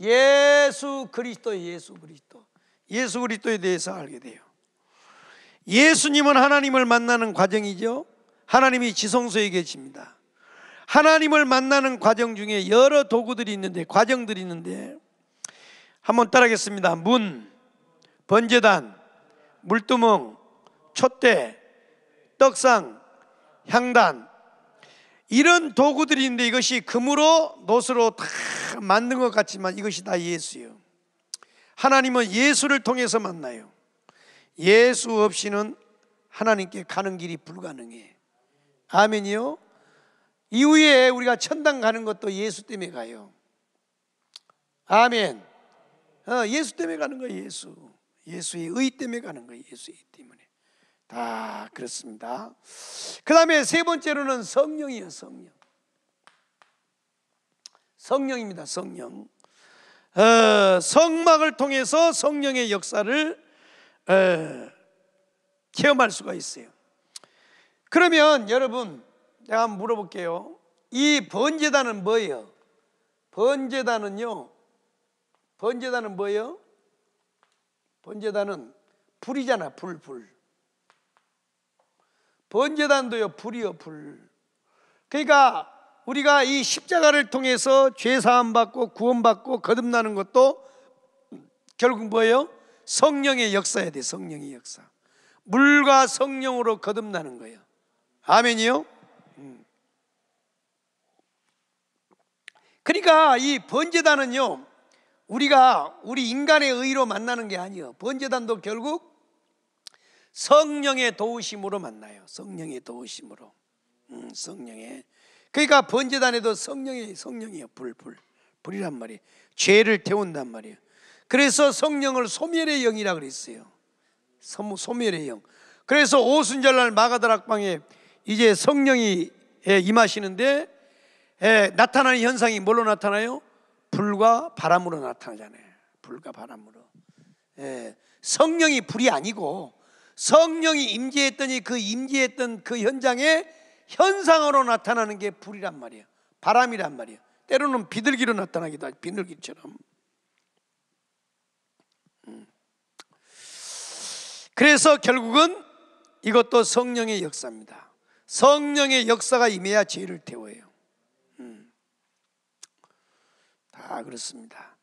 예수 그리스도, 예수 그리스도. 예수 그리스도에 대해서 알게 돼요. 예수님은 하나님을 만나는 과정이죠. 하나님이 지성소에 계십니다. 하나님을 만나는 과정 중에 여러 도구들이 있는데 과정들이 있는데 한번 따라하겠습니다. 문, 번제단, 물두멍, 촛대, 떡상, 향단 이런 도구들이 있는데 이것이 금으로 노스로 다 만든 것 같지만 이것이 다 예수요. 하나님은 예수를 통해서 만나요. 예수 없이는 하나님께 가는 길이 불가능해. 아멘이요. 이후에 우리가 천당 가는 것도 예수 때문에 가요. 아멘. 어, 예수 때문에 가는 거예요, 예수. 예수의 의 때문에 가는 거예요, 예수의 때문에. 다 그렇습니다. 그 다음에 세 번째로는 성령이에요, 성령. 성령입니다, 성령. 어, 성막을 통해서 성령의 역사를 체험할 수가 있어요. 그러면 여러분 제가 한번 물어볼게요. 이 번제단은 뭐예요? 번제단은요. 번제단은 뭐예요? 번제단은 불이잖아, 불, 불. 번제단도요, 불이요, 불. 그러니까 우리가 이 십자가를 통해서 죄 사함 받고 구원 받고 거듭나는 것도 결국 뭐예요? 성령의 역사야 돼, 성령의 역사. 물과 성령으로 거듭나는 거예요. 아멘이요? 음. 그러니까 이 번제단은요, 우리가 우리 인간의 의로 만나는 게 아니에요. 번제단도 결국 성령의 도우심으로 만나요. 성령의 도우심으로. 음, 성령의. 그러니까 번제단에도 성령의 성령이에요. 불, 불. 불이란 말이에요. 죄를 태운단 말이에요. 그래서 성령을 소멸의 영이라 그랬어요. 소, 소멸의 영. 그래서 오순절날 마가다락방에 이제 성령이 예, 임하시는데 예, 나타나는 현상이 뭘로 나타나요? 불과 바람으로 나타나잖아요. 불과 바람으로. 예, 성령이 불이 아니고 성령이 임재했더니 그 임재했던 그 현장에 현상으로 나타나는 게 불이란 말이에요. 바람이란 말이에요. 때로는 비둘기로 나타나기도 하고 비둘기처럼. 그래서 결국은 이것도 성령의 역사입니다. 성령의 역사가 임해야 죄를 태워요. 음. 다 그렇습니다.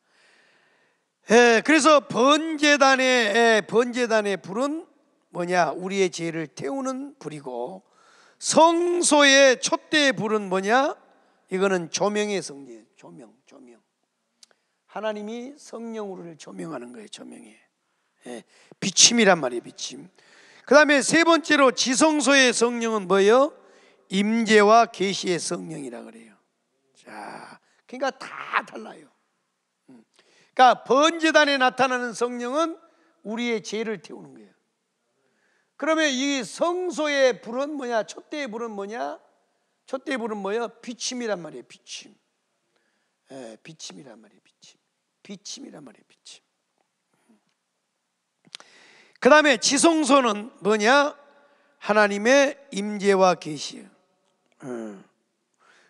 예, 그래서 번제단의 예, 번제단의 불은 뭐냐? 우리의 죄를 태우는 불이고 성소의 촛대의 불은 뭐냐? 이거는 조명의 성제, 조명, 조명. 하나님이 성령으로 조명하는 거예요, 조명에. 예, 비침이란 말이에요. 비침. 그 다음에 세 번째로 지성소의 성령은 뭐예요? 임재와 계시의 성령이라 그래요. 자, 그러니까 다 달라요. 음. 그러니까 번제단에 나타나는 성령은 우리의 죄를 태우는 거예요. 그러면 이 성소의 불은 뭐냐? 첫대의 불은 뭐냐? 첫대의 불은 뭐예요? 비침이란 말이에요. 비침. 예, 비침이란 말이에요. 비침. 비침이란 말이에요. 비침. 그 다음에 지성소는 뭐냐? 하나님의 임재와 계시요 음.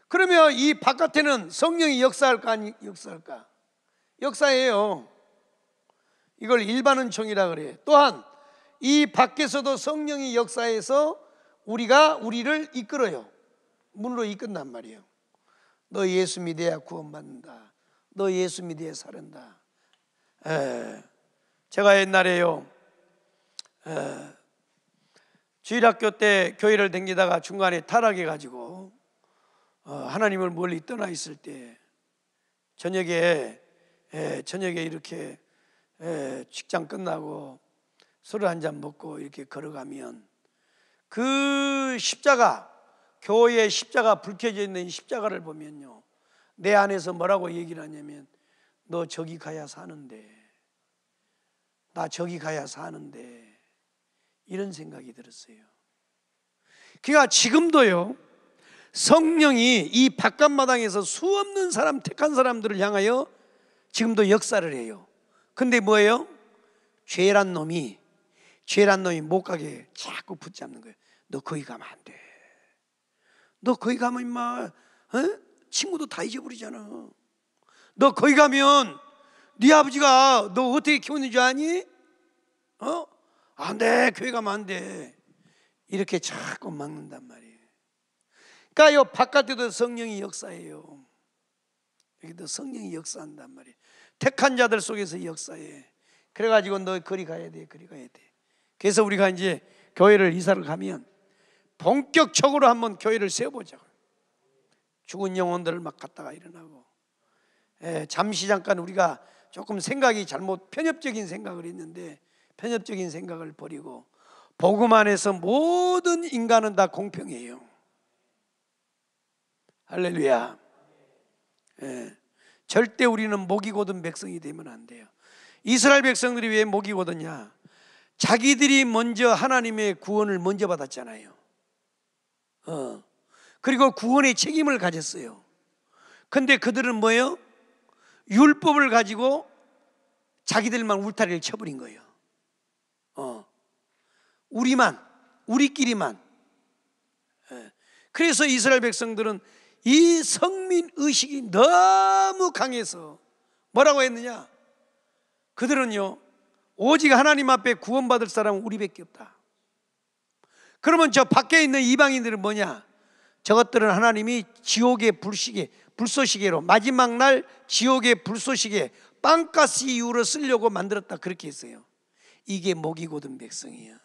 그러면 이 바깥에는 성령이 역사할까 아니 역사할까? 역사예요. 이걸 일반 은총이라 그래. 또한 이 밖에서도 성령이 역사해서 우리가 우리를 이끌어요. 물로 이끈단 말이에요. 너 예수 믿어야 구원받는다. 너 예수 믿어야 살른다 제가 옛날에요. 예. 주일학교 때 교회를 댕기다가 중간에 타락해 가지고 어, 하나님을 멀리 떠나 있을 때 저녁에 예, 저녁에 이렇게 예, 직장 끝나고 술을 한 잔 먹고 이렇게 걸어가면 그 십자가 교회의 십자가 불켜져 있는 십자가를 보면요 내 안에서 뭐라고 얘기를 하냐면 너 저기 가야 사는데 나 저기 가야 사는데 이런 생각이 들었어요. 그러니까 지금도요. 성령이 이 바깥 마당에서 수 없는 사람 택한 사람들을 향하여 지금도 역사를 해요. 근데 뭐예요? 죄란 놈이 죄란 놈이 못 가게 자꾸 붙잡는 거예요. 너 거기 가면 안 돼. 너 거기 가면 임마 어? 친구도 다 잊어버리잖아. 너 거기 가면 네 아버지가 너 어떻게 키웠는지 아니? 어? 안 돼, 교회 가면 안 돼. 이렇게 자꾸 막는단 말이에요. 그러니까 요 바깥에도 성령이 역사해요. 여기도 성령이 역사한단 말이에요. 택한 자들 속에서 역사해. 그래가지고 너 거리 가야 돼, 거리 가야 돼. 그래서 우리가 이제 교회를 이사를 가면 본격적으로 한번 교회를 세워보자. 죽은 영혼들을 막 갖다가 일어나고 에, 예, 잠시 잠깐 우리가 조금 생각이 잘못 편협적인 생각을 했는데 편협적인 생각을 버리고 복음 안에서 모든 인간은 다 공평해요. 할렐루야. 예. 절대 우리는 목이 고든 백성이 되면 안 돼요. 이스라엘 백성들이 왜 목이 고드냐? 자기들이 먼저 하나님의 구원을 먼저 받았잖아요. 어. 그리고 구원의 책임을 가졌어요. 근데 그들은 뭐예요? 율법을 가지고 자기들만 울타리를 쳐버린 거예요. 우리만, 우리끼리만. 예. 그래서 이스라엘 백성들은 이 성민 의식이 너무 강해서 뭐라고 했느냐? 그들은요, 오직 하나님 앞에 구원받을 사람은 우리밖에 없다. 그러면 저 밖에 있는 이방인들은 뭐냐? 저것들은 하나님이 지옥의 불시계, 불쏘시개로 마지막 날 지옥의 불쏘시개 빵가스 이후로 쓰려고 만들었다 그렇게 했어요. 이게 목이 고든 백성이야.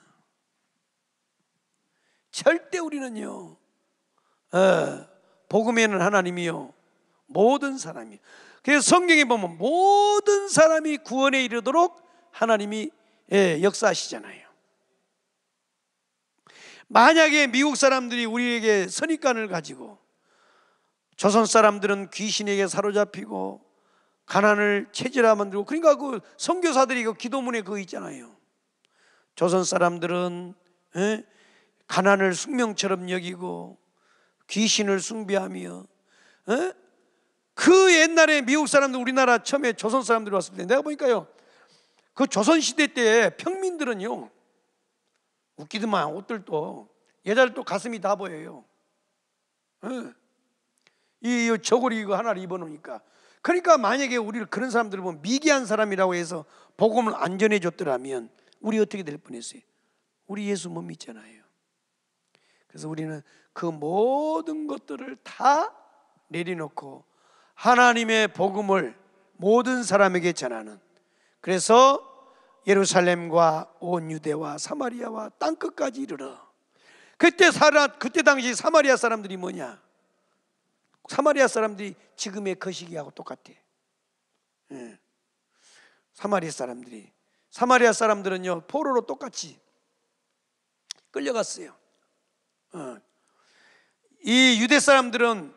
절대 우리는요. 에, 어, 복음에는 하나님이요. 모든 사람이. 요 그래서 성경에 보면 모든 사람이 구원에 이르도록 하나님이 예, 역사하시잖아요. 만약에 미국 사람들이 우리에게 선입관을 가지고 조선 사람들은 귀신에게 사로잡히고 가난을 체질화 만들고 그러니까 그성교사들이그 기도문에 그거 있잖아요. 조선 사람들은 예? 가난을 숙명처럼 여기고 귀신을 숭배하며 에? 어? 그 옛날에 미국 사람들 우리나라 처음에 조선 사람들이 왔을 때 내가 보니까요 그 조선 시대 때 평민들은요 웃기더만 옷들도 여자들도 가슴이 다 보여요. 에? 어? 이 저고리 이거 하나를 입어놓으니까 그러니까 만약에 우리를 그런 사람들을 보면 미개한 사람이라고 해서 복음을 안 전해줬더라면 우리 어떻게 될 뻔했어요? 우리 예수 못 믿잖아요. 그래서 우리는 그 모든 것들을 다 내려놓고 하나님의 복음을 모든 사람에게 전하는 그래서 예루살렘과 온 유대와 사마리아와 땅 끝까지 이르러 그때 살아 그때 당시 사마리아 사람들이 뭐냐? 사마리아 사람들이 지금의 거시기하고 그 똑같대. 예. 사마리아 사람들이 사마리아 사람들은요 포로로 똑같이 끌려갔어요. 이 유대 사람들은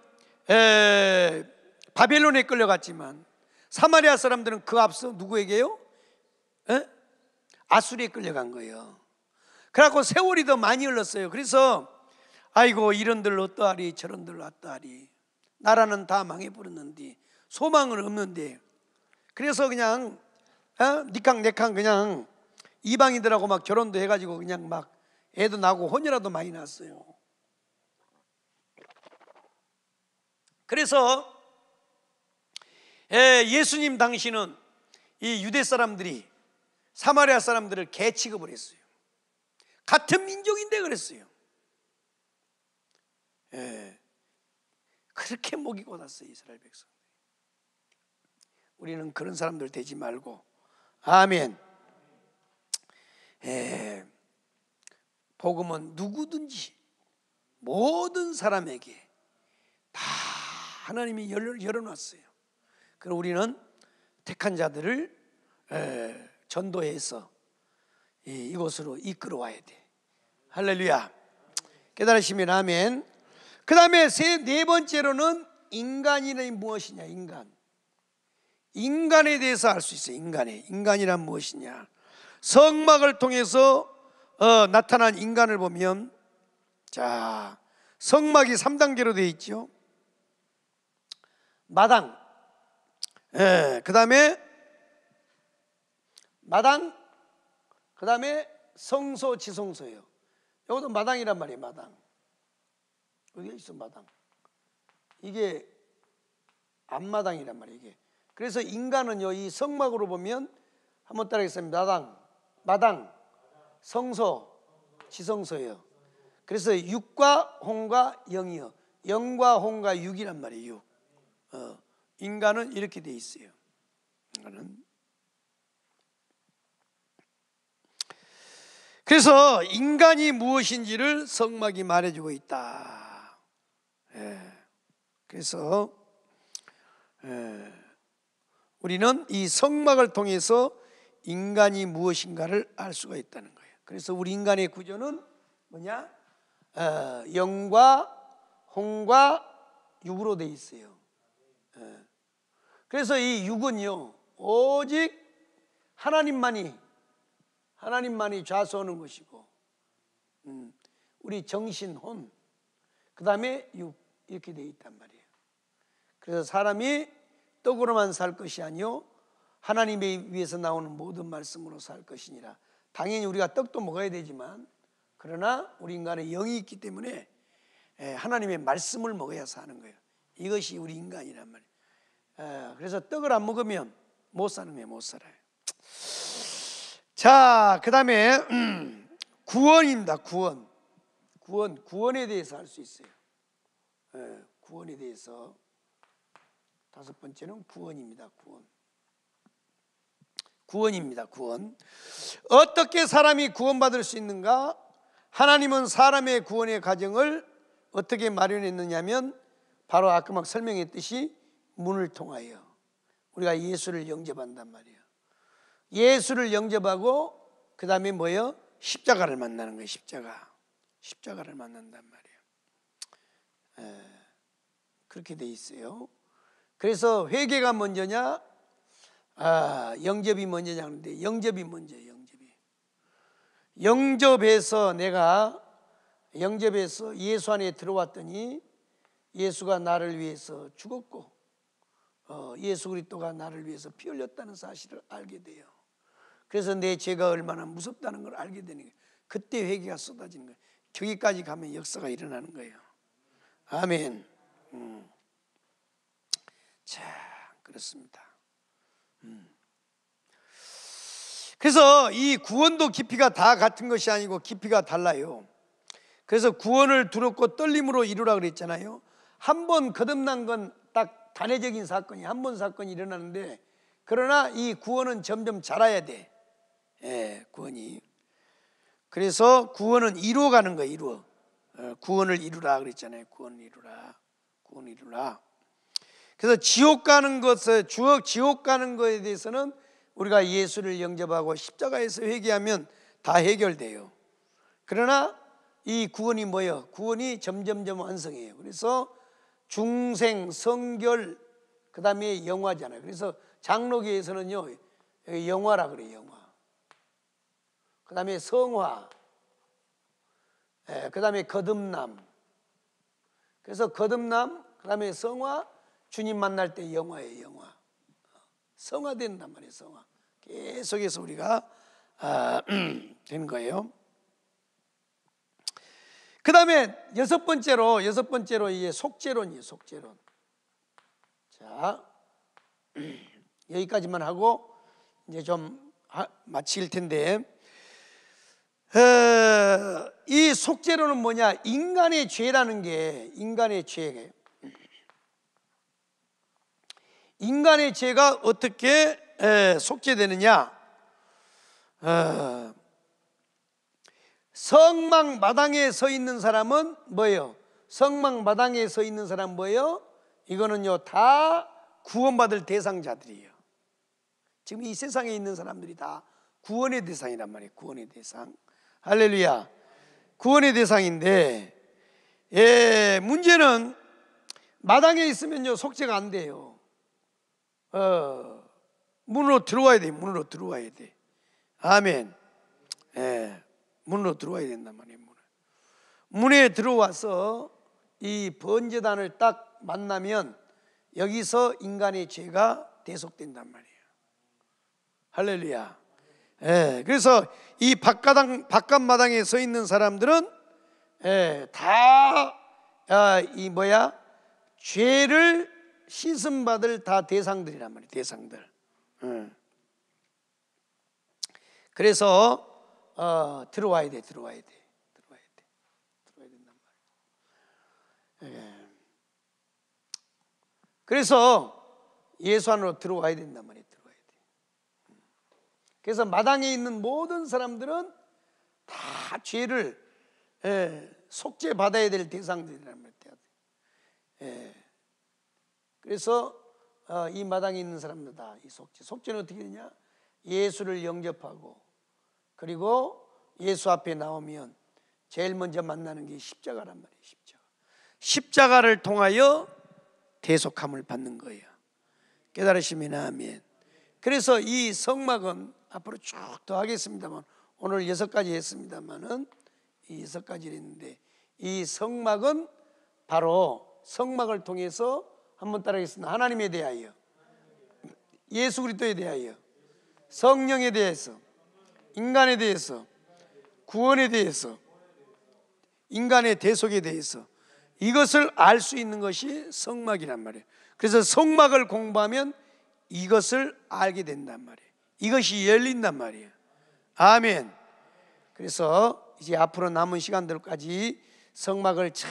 바벨론에 끌려갔지만 사마리아 사람들은 그 앞서 누구에게요? 에? 아수리에 끌려간 거예요. 그래갖고 세월이 더 많이 흘렀어요. 그래서 아이고 이런들 어떠하리 저런들 어떠하리 나라는 다 망해버렸는데 소망은 없는데 그래서 그냥 어? 니캉 네캉 그냥 이방인들하고 막 결혼도 해가지고 그냥 막 애도 나고 혼이라도 많이 났어요. 그래서 예, 예수님 당시는 이 유대 사람들이 사마리아 사람들을 개 취급을 했어요. 같은 민족인데 그랬어요. 예. 그렇게 목이 고났어요 이스라엘 백성. 우리는 그런 사람들 되지 말고 아멘. 예. 복음은 누구든지 모든 사람에게 다 하나님이 열어 놨어요. 그럼 우리는 택한 자들을 전도해서 이곳으로 이끌어 와야 돼. 할렐루야. 깨달으시면 아멘. 그 다음에 세, 네 번째로는 인간이란 무엇이냐, 인간. 인간에 대해서 알 수 있어요, 인간에. 인간이란 무엇이냐. 성막을 통해서 어, 나타난 인간을 보면 자 성막이 3단계로 되어 있죠. 마당, 예, 그 다음에 마당, 그 다음에 성소, 지성소예요. 여기도 마당이란 말이에요. 마당. 어디가 있어 마당? 이게 앞마당이란 말이에요. 이게. 그래서 인간은요 이 성막으로 보면 한번 따라하겠습니다. 마당, 마당, 성소, 지성소예요. 그래서 육과 홍과 영이요. 영과 홍과 육이란 말이에요. 어, 인간은 이렇게 돼 있어요. 인간은 그래서 인간이 무엇인지를 성막이 말해주고 있다. 예. 그래서 예. 우리는 이 성막을 통해서 인간이 무엇인가를 알 수가 있다는 거예요. 그래서 우리 인간의 구조는 뭐냐? 어, 영과 홍과 육으로 돼 있어요. 어. 그래서 이 육은요 오직 하나님만이 하나님만이 좌소하는 것이고, 음, 우리 정신 혼, 그 다음에 육 이렇게 돼 있단 말이에요. 그래서 사람이 떡으로만 살 것이 아니요 하나님에 의해서 나오는 모든 말씀으로 살 것이니라. 당연히 우리가 떡도 먹어야 되지만 그러나 우리 인간의 영이 있기 때문에 예, 하나님의 말씀을 먹어야 사는 거예요. 이것이 우리 인간이란 말이에요. 예, 그래서 떡을 안 먹으면 못 사는 거예요. 못 살아요. 자, 그 다음에 음, 구원입니다. 구원. 구원. 구원에 대해서 할 수 있어요. 예, 구원에 대해서 다섯 번째는 구원입니다. 구원. 구원입니다. 구원. 어떻게 사람이 구원받을 수 있는가? 하나님은 사람의 구원의 과정을 어떻게 마련했느냐면 바로 아까 막 설명했듯이 문을 통하여 우리가 예수를 영접한단 말이에요. 예수를 영접하고 그 다음에 뭐예요? 십자가를 만나는 거예요. 십자가. 십자가를 만난단 말이에요. 에, 그렇게 돼 있어요. 그래서 회개가 먼저냐 아, 영접이 먼저냐 하는데 영접이 먼저 영접이. 영접해서 내가 영접해서 예수 안에 들어왔더니 예수가 나를 위해서 죽었고 어, 예수 그리스도가 나를 위해서 피 흘렸다는 사실을 알게 돼요. 그래서 내 죄가 얼마나 무섭다는 걸 알게 되는 거예요. 그때 회개가 쏟아지는 거예요. 저기까지 가면 역사가 일어나는 거예요. 아멘. 음. 자, 그렇습니다. 그래서 이 구원도 깊이가 다 같은 것이 아니고 깊이가 달라요. 그래서 구원을 두렵고 떨림으로 이루라 그랬잖아요. 한 번 거듭난 건 딱 단회적인 사건이 한 번 사건이 일어나는데 그러나 이 구원은 점점 자라야 돼. 예, 구원이. 그래서 구원은 이루어 가는 거예 이루어. 구원을 이루라 그랬잖아요. 구원을 이루라. 구원을 이루라. 그래서 지옥 가는 것에 주옥 지옥 가는 것에 대해서는 우리가 예수를 영접하고 십자가에서 회개하면 다 해결돼요. 그러나 이 구원이 뭐예요? 구원이 점점점 완성해요. 그래서 중생, 성결, 그 다음에 영화잖아요. 그래서 장로교에서는요, 영화라 그래요, 영화. 그 다음에 성화. 예, 그 다음에 거듭남. 그래서 거듭남, 그 다음에 성화, 주님 만날 때 영화예요, 영화. 성화된단 말이에요, 성화. 계속해서 우리가 아, 된 거예요. 그 다음에 여섯 번째로, 여섯 번째로 이게 속죄론이에요, 속죄론. 자, 여기까지만 하고 이제 좀 하, 마칠 텐데, 어, 이 속죄론은 뭐냐? 인간의 죄라는 게, 인간의 죄예요. 인간의 죄가 어떻게 속죄되느냐? 어, 성막 마당에 서 있는 사람은 뭐예요? 성막 마당에 서 있는 사람 뭐예요? 이거는요 다 구원받을 대상자들이에요. 지금 이 세상에 있는 사람들이 다 구원의 대상이란 말이에요. 구원의 대상. 할렐루야. 구원의 대상인데, 예, 문제는 마당에 있으면요 속죄가 안 돼요. 어, 문으로 들어와야 돼. 문으로 들어와야 돼. 아멘. 예, 문으로 들어와야 된단 말이에요. 문에. 문에 들어와서 이 번제단을 딱 만나면 여기서 인간의 죄가 대속된단 말이에요. 할렐루야. 예, 그래서 이바깥당 바깥마당에 서 있는 사람들은 예, 다, 아, 이 뭐야, 죄를 씻음 받을 다 대상들이란 말이에요. 대상들. 예. 그래서 어, 들어와야 돼, 들어와야 돼, 들어와야 돼, 들어와야 된단 말이에요. 예. 그래서 예수 안으로 들어와야 된단 말이에요. 들어와야 돼. 그래서 마당에 있는 모든 사람들은 다 죄를 예, 속죄 받아야 될 대상들이란 말이에요. 예. 그래서 어, 이 마당에 있는 사람들 다 이 속죄. 속죄는 어떻게 되냐? 예수를 영접하고 그리고 예수 앞에 나오면 제일 먼저 만나는 게 십자가란 말이에요. 십자가. 십자가를 통하여 대속함을 받는 거예요. 깨달으심이 아멘. 그래서 이 성막은 앞으로 쭉 더 하겠습니다만 오늘 여섯 가지 했습니다만은 이 여섯 가지를 했는데 이 성막은 바로 성막을 통해서 한번 따라하겠습니다. 하나님에 대하여, 예수 그리스도에 대하여, 성령에 대해서, 인간에 대해서, 구원에 대해서, 인간의 대속에 대해서 이것을 알 수 있는 것이 성막이란 말이에요. 그래서 성막을 공부하면 이것을 알게 된단 말이에요. 이것이 열린단 말이에요. 아멘. 그래서 이제 앞으로 남은 시간들까지 성막을 참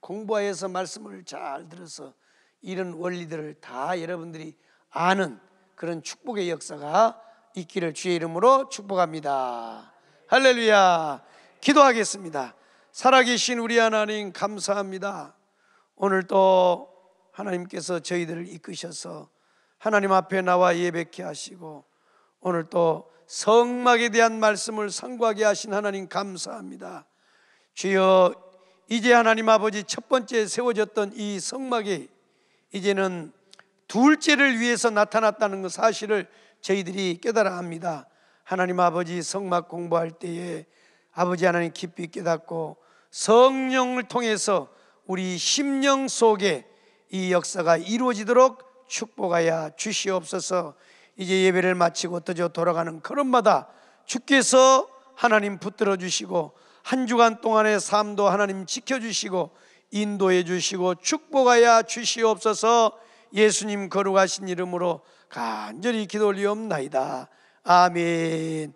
공부하여서 말씀을 잘 들어서 이런 원리들을 다 여러분들이 아는 그런 축복의 역사가 있기를 주의 이름으로 축복합니다. 할렐루야. 기도하겠습니다. 살아계신 우리 하나님 감사합니다. 오늘 또 하나님께서 저희들을 이끄셔서 하나님 앞에 나와 예배케 하시고 오늘 또 성막에 대한 말씀을 상고하게 하신 하나님 감사합니다. 주여 이제 하나님 아버지 첫 번째 세워졌던 이 성막이 이제는 둘째를 위해서 나타났다는 사실을 저희들이 깨달아 합니다. 하나님 아버지 성막 공부할 때에 아버지 하나님 깊이 깨닫고 성령을 통해서 우리 심령 속에 이 역사가 이루어지도록 축복하여 주시옵소서 이제 예배를 마치고 떠져 돌아가는 걸음마다 주께서 하나님 붙들어 주시고 한 주간 동안의 삶도 하나님 지켜주시고 인도해 주시고 축복하여 주시옵소서 예수님 거룩하신 이름으로 간절히 기도 올리옵나이다. 아멘.